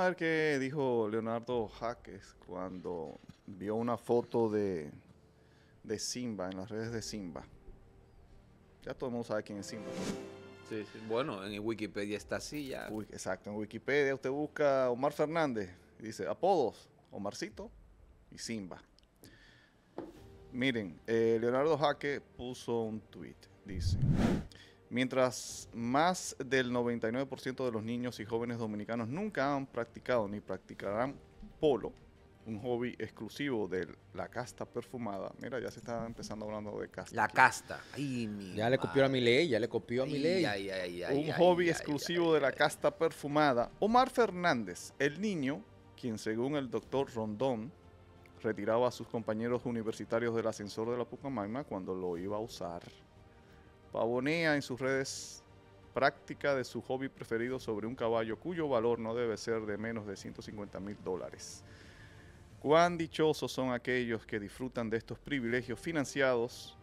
a ver qué dijo Leonardo Jaques cuando vio una foto de, de Simba en las redes de Simba. Ya todo el mundo sabe quién es Simba. Bueno, en Wikipedia está así ya. exacto, en Wikipedia usted busca Omar Fernández dice apodos, Omarcito y Simba. Miren, eh, Leonardo Jaque puso un tweet, dice, Mientras más del 99% de los niños y jóvenes dominicanos nunca han practicado ni practicarán polo, un hobby exclusivo de la casta perfumada. Mira, ya se está empezando hablando de casta. La casta. Ay, ya le copió a mi ley, ya le copió a mi ley. un hobby exclusivo de la casta perfumada. Omar Fernández, el niño, quien según el doctor Rondón retiraba a sus compañeros universitarios del ascensor de la Pucamayma cuando lo iba a usar pavonea en sus redes práctica de su hobby preferido sobre un caballo cuyo valor no debe ser de menos de 150 mil dólares. Cuán dichosos son aquellos que disfrutan de estos privilegios financiados,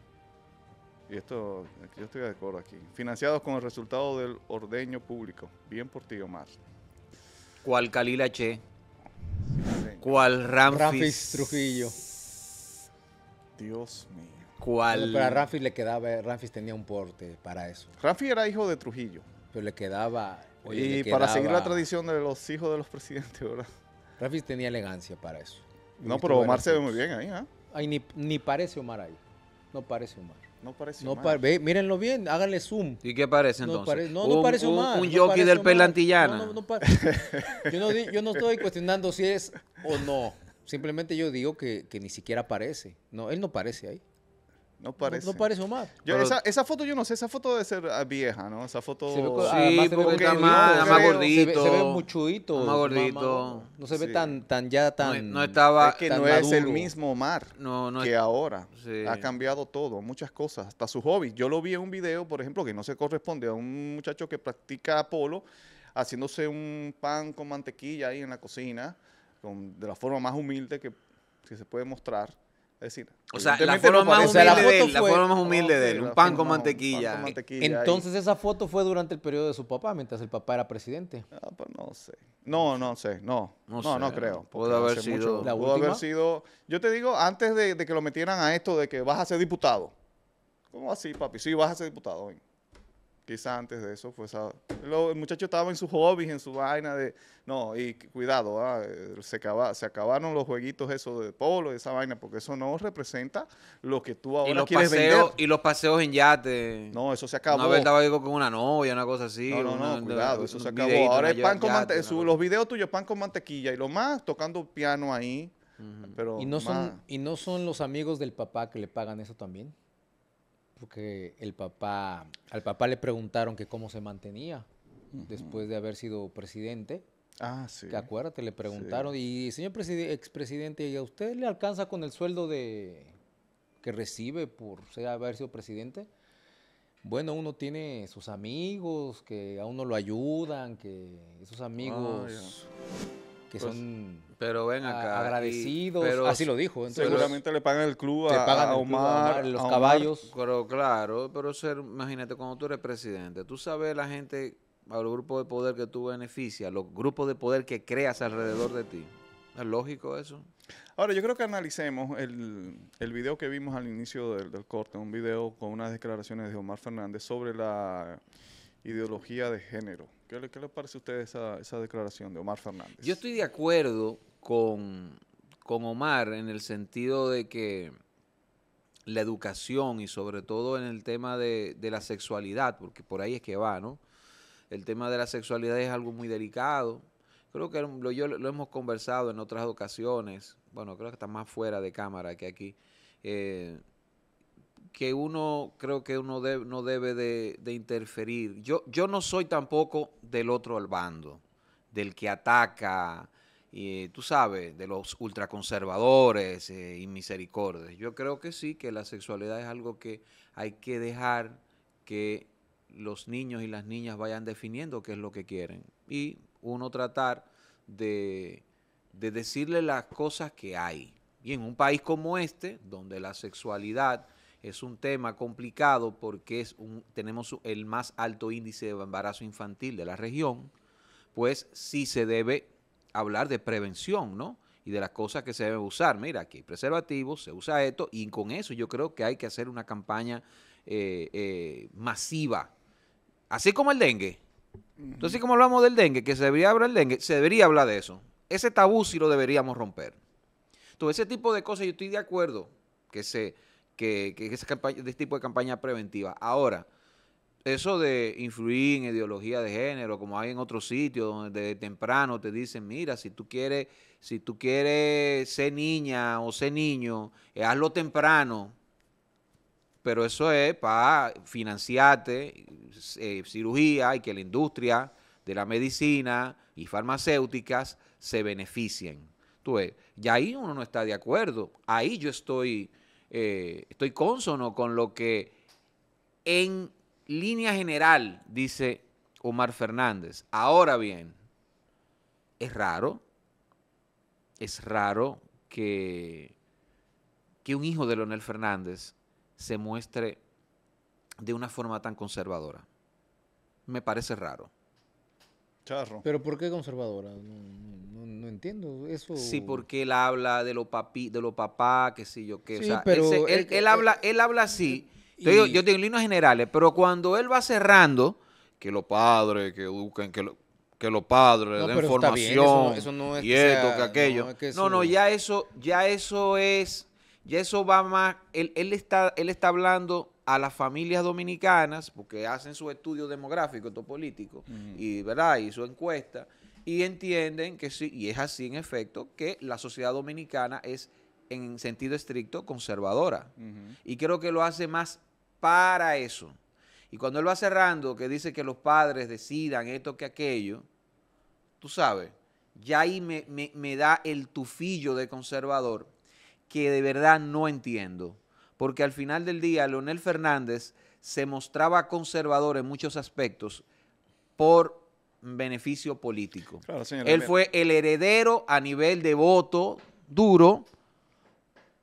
y esto yo estoy de acuerdo aquí, financiados con el resultado del ordeño público. Bien por ti, Omar. Cual Calila Che. Cual Ramfis Trujillo. Dios mío cual... Pero a le quedaba, Rafis tenía un porte para eso. Rafi era hijo de Trujillo. Pero le quedaba... y para seguir la tradición de los hijos de los presidentes, ¿verdad? Ramfis tenía elegancia para eso. No, pero Omar se ve muy bien ahí, ¿ah? Ay, ni, parece Omar ahí. No parece Omar. No parece Omar. mírenlo bien, háganle zoom. ¿Y qué parece entonces? No, parece Omar. Un, yogi del Pelantillana. yo, no, estoy cuestionando si es o no. Simplemente yo digo que, que, ni siquiera parece. No, él no parece ahí. No parece. No, Omar. esa, foto, yo no sé, esa foto debe ser ah, vieja, ¿no? Esa foto. sí, porque más, más gordito. Se ve, muchuito Más gordito. no se ve tan, tan ya tan. No, estaba. Es que no es el mismo Omar no, no que ahora. Ha cambiado todo, muchas cosas, hasta su hobby. Yo lo vi en un video, por ejemplo, que no se corresponde a un muchacho que practica polo haciéndose un pan con mantequilla ahí en la cocina, con, de la forma más humilde que se puede mostrar decir, o sea, la forma, más humilde, de él, la más humilde de él, un pan con mantequilla. Entonces esa foto fue durante el periodo de su papá, mientras el papá era presidente. Ah, pues no sé. No, no sé, no. No, no, creo. Pudo haber sido. ¿La pudo haber sido. Yo te digo, antes de, que lo metieran a esto de que vas a ser diputado. ¿Cómo así, papi? Sí, vas a ser diputado quizá antes de eso, fue el muchacho estaba en sus hobbies, en su vaina de, no, y cuidado, ah, eh, se, se acabaron los jueguitos esos de polo, esa vaina, porque eso no representa lo que tú ahora y los quieres paseos, Y los paseos en yate. No, eso se acabó. No, estaba digo con una novia, una cosa así. No, no, no, cuidado, eso se acabó. ahora es pan con los videos tuyos, pan con mantequilla, y lo más, tocando piano ahí, y no son Y no son los amigos del papá que le pagan eso también porque el papá, al papá le preguntaron que cómo se mantenía después de haber sido presidente. Ah, sí. Que acuérdate, le preguntaron, y señor expresidente, a usted le alcanza con el sueldo de que recibe por haber sido presidente? Bueno, uno tiene sus amigos que a uno lo ayudan, que esos amigos que pues, son pero ven acá, agradecidos. así lo dijo. seguramente le pagan el club a, Omar, los caballos. Pero claro, pero ser, imagínate, cuando tú eres presidente, tú sabes la gente, a los grupos de poder que tú beneficia los grupos de poder que creas alrededor de ti. ¿Es lógico eso? Ahora, yo creo que analicemos el, el video que vimos al inicio del corte, un video con unas declaraciones de Omar Fernández sobre la ideología de género. ¿Qué le, parece a usted esa, declaración de Omar Fernández? Yo estoy de acuerdo con, Omar en el sentido de que la educación y sobre todo en el tema de, de, la sexualidad, porque por ahí es que va, ¿no? El tema de la sexualidad es algo muy delicado. Creo que lo, lo hemos conversado en otras ocasiones. Bueno, creo que está más fuera de cámara que aquí. Eh, que uno creo que uno no debe de, interferir. Yo, yo no soy tampoco del otro al bando, del que ataca, y eh, tú sabes, de los ultraconservadores y eh, misericordes Yo creo que sí, que la sexualidad es algo que hay que dejar que los niños y las niñas vayan definiendo qué es lo que quieren. Y uno tratar de, de decirle las cosas que hay. Y en un país como este, donde la sexualidad es un tema complicado porque es un, tenemos el más alto índice de embarazo infantil de la región, pues sí se debe hablar de prevención, ¿no? Y de las cosas que se deben usar. Mira, aquí hay preservativos, se usa esto, y con eso yo creo que hay que hacer una campaña eh, eh, masiva. Así como el dengue. Entonces, así como hablamos del dengue, que se debería hablar del dengue, se debería hablar de eso. Ese tabú sí lo deberíamos romper. Entonces, ese tipo de cosas yo estoy de acuerdo que se que, que de este tipo de campaña preventiva. Ahora, eso de influir en ideología de género, como hay en otros sitios donde de temprano te dicen, mira, si tú quieres, si tú quieres ser niña o ser niño, eh, hazlo temprano. Pero eso es para financiarte eh, cirugía y que la industria de la medicina y farmacéuticas se beneficien. Tú y ahí uno no está de acuerdo. Ahí yo estoy eh, estoy consono con lo que en línea general dice Omar Fernández. Ahora bien, es raro, es raro que, que un hijo de Leonel Fernández se muestre de una forma tan conservadora. Me parece raro. ¿Pero por qué conservadora? No, entiendo eso. Sí, porque él habla de los papi, de los papás, qué sé yo qué. o sea, él, habla, él habla así. Yo, digo, tengo líneas generales, pero cuando él va cerrando, que los padres, que eduquen, que los padres den formación eso no, es que aquello no, no ya eso ya eso es ya eso va más él, él está él está hablando a las familias dominicanas, porque hacen su estudio demográfico, esto político, y, ¿verdad? y su encuesta, y entienden que sí, y es así en efecto, que la sociedad dominicana es en sentido estricto conservadora. Y creo que lo hace más para eso. Y cuando él va cerrando, que dice que los padres decidan esto que aquello, tú sabes, ya ahí me, me da el tufillo de conservador que de verdad no entiendo porque al final del día Leonel Fernández se mostraba conservador en muchos aspectos por beneficio político. Él fue el heredero a nivel de voto duro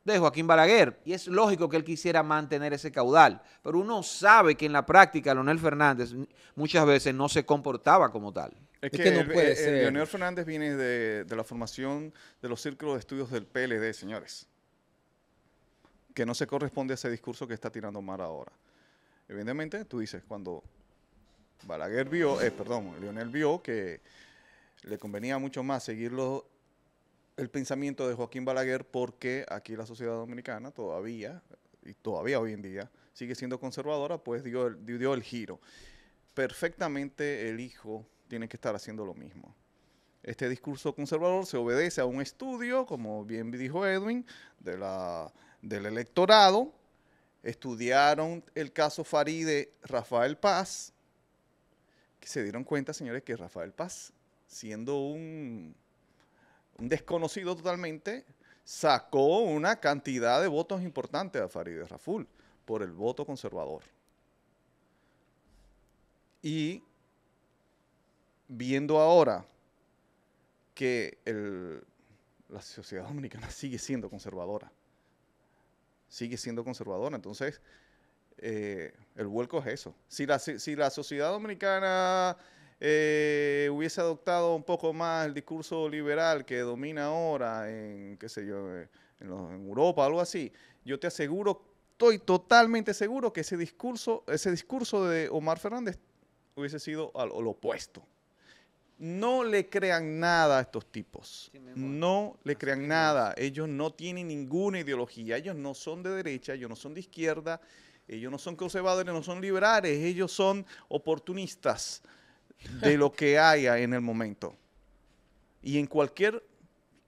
de Joaquín Balaguer. Y es lógico que él quisiera mantener ese caudal. Pero uno sabe que en la práctica Leonel Fernández muchas veces no se comportaba como tal. Es que, puede Leonel Fernández viene de, de, la formación de los círculos de estudios del PLD, señores que no se corresponde a ese discurso que está tirando Mar ahora. Evidentemente, tú dices, cuando Balaguer vio, eh, perdón, Leonel vio que le convenía mucho más seguirlo el pensamiento de Joaquín Balaguer porque aquí la sociedad dominicana todavía, y todavía hoy en día, sigue siendo conservadora, pues dio dio el giro. Perfectamente el hijo tiene que estar haciendo lo mismo. Este discurso conservador se obedece a un estudio, como bien dijo Edwin, de la del electorado, estudiaron el caso Faride Rafael Paz, que se dieron cuenta, señores, que Rafael Paz, siendo un, desconocido totalmente, sacó una cantidad de votos importantes a Faride Raful por el voto conservador. Y viendo ahora que la sociedad dominicana sigue siendo conservadora, sigue siendo conservadora. Entonces, eh, el vuelco es eso. Si la, si, la sociedad dominicana eh, hubiese adoptado un poco más el discurso liberal que domina ahora en, qué sé yo, eh, en, Europa, algo así, yo te aseguro, estoy totalmente seguro que ese discurso, ese discurso de Omar Fernández hubiese sido lo opuesto no le crean nada a estos tipos. no le crean nada. Ellos no tienen ninguna ideología. Ellos no son de derecha, ellos no son de izquierda, ellos no son conservadores, no son liberales. Ellos son oportunistas de lo que haya en el momento. Y en cualquier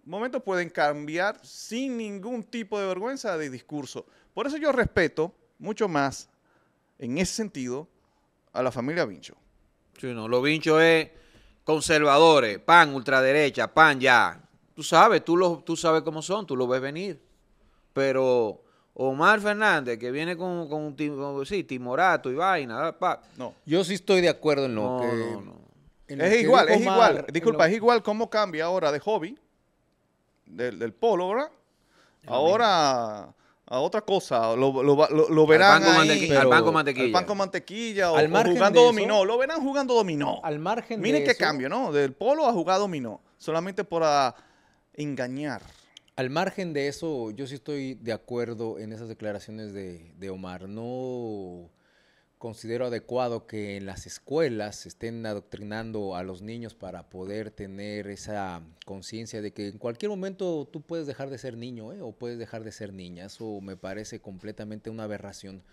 momento pueden cambiar sin ningún tipo de vergüenza de discurso. Por eso yo respeto mucho más, en ese sentido, a la familia Vincho. Sí, no, lo Vincho es conservadores, pan, ultraderecha, pan, ya. Tú sabes, tú, tú sabes cómo son, tú lo ves venir. Pero Omar Fernández, que viene con, con un timorato y vaina. Ah, pa. No. Yo sí estoy de acuerdo en lo que... es igual, es igual. Disculpa, es igual cómo cambia ahora de hobby, del, polo, ¿verdad? Ahora a otra cosa, lo, lo, verán al banco, ahí, mantequilla, al banco mantequilla. Al mantequilla o, jugando dominó, lo verán jugando dominó. Al margen Miren qué cambio, ¿no? Del polo a jugar dominó, solamente para ah, engañar. Al margen de eso, yo sí estoy de acuerdo en esas declaraciones de, de Omar. No considero adecuado que en las escuelas estén adoctrinando a los niños para poder tener esa conciencia de que en cualquier momento tú puedes dejar de ser niño ¿eh? o puedes dejar de ser niña. Eso me parece completamente una aberración.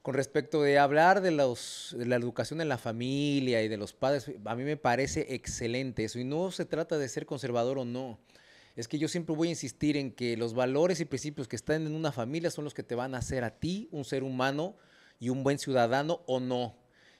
Con respecto de hablar de, de la educación en la familia y de los padres, a mí me parece excelente eso. Y no se trata de ser conservador o no es que yo siempre voy a insistir en que los valores y principios que están en una familia son los que te van a hacer a ti un ser humano y un buen ciudadano o no.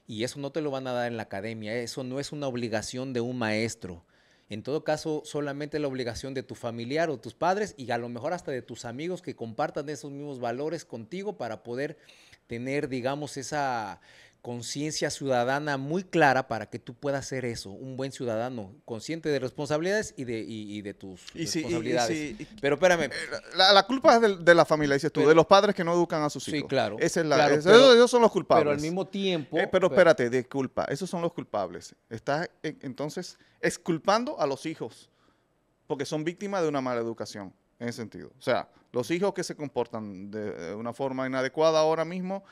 Y eso no te lo van a dar en la academia, ¿eh? eso no es una obligación de un maestro. En todo caso, solamente la obligación de tu familiar o tus padres y a lo mejor hasta de tus amigos que compartan esos mismos valores contigo para poder tener, digamos, esa conciencia ciudadana muy clara para que tú puedas hacer eso, un buen ciudadano, consciente de responsabilidades y de, y, de tus responsabilidades. pero espérame. Eh, la, la culpa es de, la familia, dices tú, de los padres que no educan a sus hijos. Sí, claro. es la, son los culpables. Pero al mismo tiempo... Eh, pero, espérate, disculpa, esos son los culpables. Estás entonces esculpando a los hijos porque son víctimas de una mala educación, en ese sentido. O sea, los hijos que se comportan de una forma inadecuada ahora mismo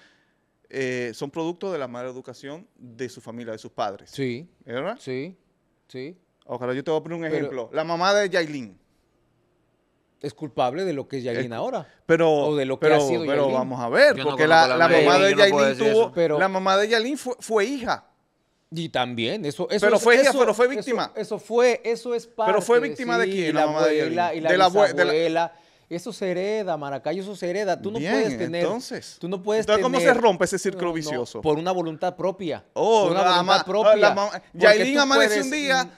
eh, son producto de la mala educación de su familia, de sus padres. Sí. ¿Verdad? Sí, sí. Ojalá yo te voy a poner un ejemplo. La mamá de Yailin. Es culpable de lo que es Yailin ahora. Pero, o de lo que ha sido pero vamos a ver, porque la, la, mamá de Yailin tuvo. la mamá de fue, hija. Y también, eso, eso pero fue hija, pero fue víctima. Eso, fue, eso es parte. Pero fue víctima de quién, la, mamá de Yailin. la, de la abuela, eso se hereda, Maracayo, eso se hereda. Tú no puedes tener. Entonces, tú no puedes entonces ¿cómo se rompe ese círculo vicioso? por una voluntad propia. Oh, por una voluntad propia. ya amanece un día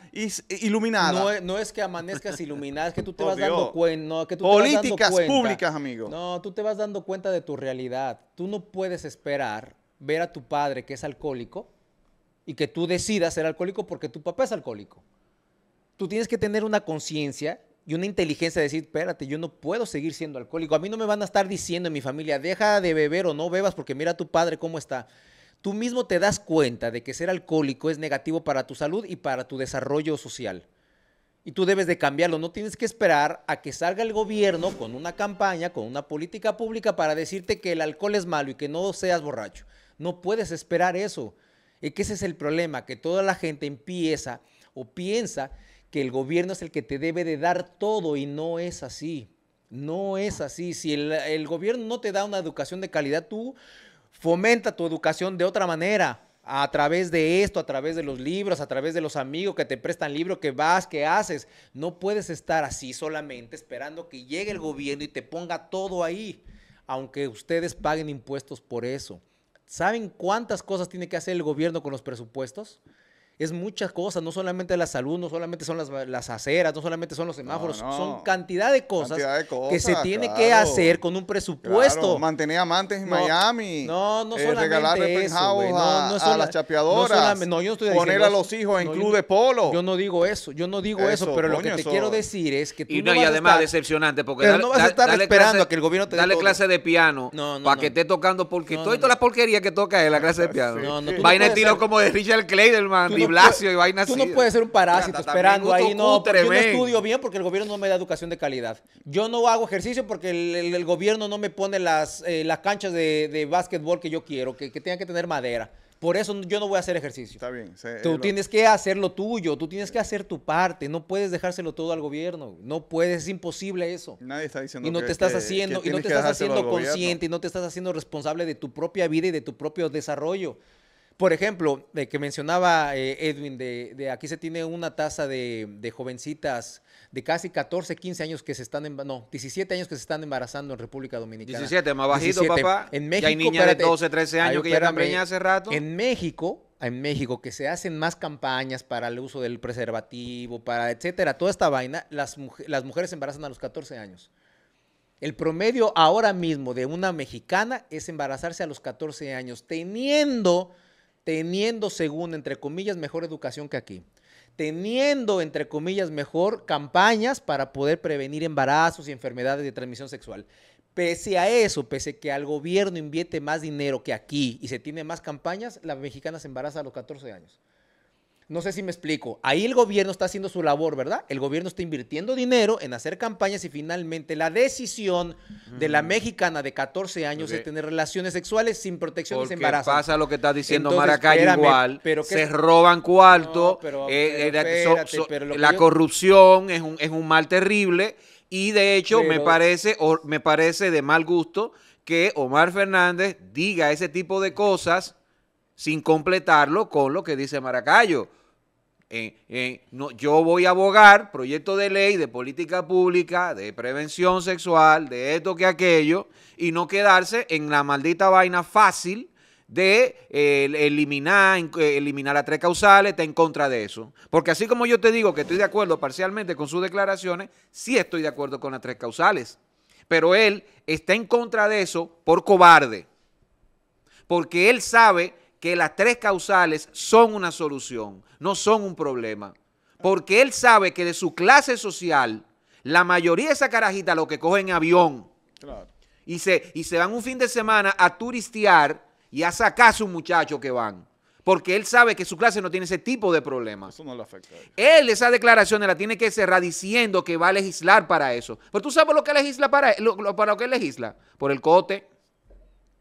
iluminada. No, es que amanezcas iluminada, es que tú te oh, vas dando cuenta. Políticas públicas, amigo. No, tú te vas dando cuenta de tu realidad. Tú no puedes esperar ver a tu padre que es alcohólico y que tú decidas ser alcohólico porque tu papá es alcohólico. Tú tienes que tener una conciencia y una inteligencia de decir, espérate, yo no puedo seguir siendo alcohólico. A mí no me van a estar diciendo en mi familia, deja de beber o no bebas porque mira a tu padre cómo está. Tú mismo te das cuenta de que ser alcohólico es negativo para tu salud y para tu desarrollo social. Y tú debes de cambiarlo, no tienes que esperar a que salga el gobierno con una campaña, con una política pública para decirte que el alcohol es malo y que no seas borracho. No puedes esperar eso. y que ese es el problema, que toda la gente empieza o piensa que el gobierno es el que te debe de dar todo y no es así. No es así. Si el, gobierno no te da una educación de calidad, tú fomenta tu educación de otra manera a través de esto, a través de los libros, a través de los amigos que te prestan libros, que vas, que haces. No puedes estar así solamente esperando que llegue el gobierno y te ponga todo ahí, aunque ustedes paguen impuestos por eso. ¿Saben cuántas cosas tiene que hacer el gobierno con los presupuestos? es muchas cosas, no solamente la salud, no solamente son las, las aceras, no solamente son los semáforos, son cantidad de, cosas que se tiene que hacer con un presupuesto. Mantener amantes en Miami. No, no eh, a, las chapeadoras. poner a los hijos en club de polo. Yo no digo eso, yo no digo eso, pero lo que te quiero decir es que tú y no, además decepcionante porque no vas a estar esperando a que el gobierno te dé dale clase de piano para que esté tocando porque toda la porquería que toca es la clase de piano. Vaina estilo como de Richard Clay del Tú no puedes ser un parásito esperando ahí, no, yo no estudio bien porque el gobierno no me da educación de calidad. Yo no hago ejercicio porque el, gobierno no me pone las, eh, las canchas de, de, básquetbol que yo quiero, que, que tengan que tener madera. Por eso yo no voy a hacer ejercicio. tú tienes que hacer lo tuyo, tú tienes que hacer tu parte, no puedes dejárselo todo al gobierno, no puedes, es imposible eso. Nadie está diciendo y no te estás haciendo y no te estás haciendo consciente y no te estás haciendo responsable de tu propia vida y de tu propio desarrollo. Por ejemplo, de eh, que mencionaba eh, Edwin, de, aquí se tiene una tasa de, jovencitas de casi 14, 15 años que se están, no, 17 años que se están embarazando en República Dominicana. 17, más bajito, papá. En hay niñas de 12, 13 años que ya están hace rato. En México, en México, que se hacen más campañas para el uso del preservativo, para etcétera, toda esta vaina, las, las mujeres se embarazan a los 14 años. El promedio ahora mismo de una mexicana es embarazarse a los 14 años, teniendo teniendo, según, entre comillas, mejor educación que aquí, teniendo, entre comillas, mejor campañas para poder prevenir embarazos y enfermedades de transmisión sexual. Pese a eso, pese que al gobierno invierte más dinero que aquí y se tiene más campañas, la mexicana se embaraza a los 14 años. No sé si me explico. Ahí el gobierno está haciendo su labor, ¿verdad? El gobierno está invirtiendo dinero en hacer campañas y finalmente la decisión de la mm. mexicana de 14 años de tener relaciones sexuales sin protección Porque de embarazo. pasa lo que está diciendo Maracay igual. Pero se roban cuarto. pero, eh, eh, la corrupción es un, es un mal terrible y de hecho me parece o, me parece de mal gusto que Omar Fernández diga ese tipo de cosas sin completarlo con lo que dice Maracayo. Eh, eh, yo voy a abogar proyecto de ley, de política pública, de prevención sexual, de esto que aquello, y no quedarse en la maldita vaina fácil de eh, eliminar, eliminar tres causales, está en contra de eso. Porque así como yo te digo que estoy de acuerdo parcialmente con sus declaraciones, sí estoy de acuerdo con las tres causales. Pero él está en contra de eso por cobarde. Porque él sabe que las tres causales son una solución, no son un problema. Porque él sabe que de su clase social, la mayoría de esa carajita lo que cogen avión y, se, y se van un fin de semana a turistear y a sacar a sus muchachos que van. Porque él sabe que su clase no tiene ese tipo de problemas. Eso no le afecta. Él esa declaración la tiene que cerrar diciendo que va a legislar para eso. Pero tú sabes lo que legisla para, lo, para lo que legisla. Por el cote.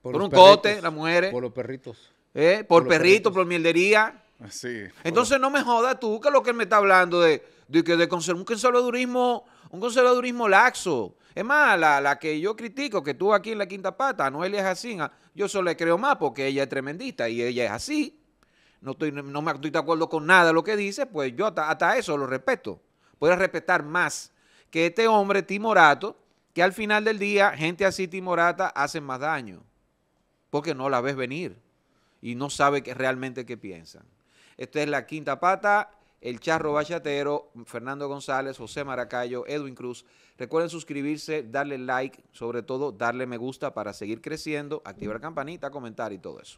Por, un cote, las mujeres. Por los perritos. Eh, por, perrito, por mieldería. Sí. Entonces no me jodas tú que lo que me está hablando de, de, de, un conservadurismo, un conservadurismo laxo. Es más, la, que yo critico, que tú aquí en la quinta pata, Noelia es así, ah, yo solo le creo más porque ella es tremendista y ella es así. No estoy, me, estoy de acuerdo con nada de lo que dice, pues yo hasta, eso lo respeto. Puedes respetar más que este hombre timorato, que al final del día, gente así timorata hacen más daño, porque no la ves venir y no sabe que realmente qué piensan. Esta es la quinta pata. El Charro Bachatero, Fernando González, José Maracayo, Edwin Cruz. Recuerden suscribirse, darle like, sobre todo darle me gusta para seguir creciendo, activar campanita, comentar y todo eso.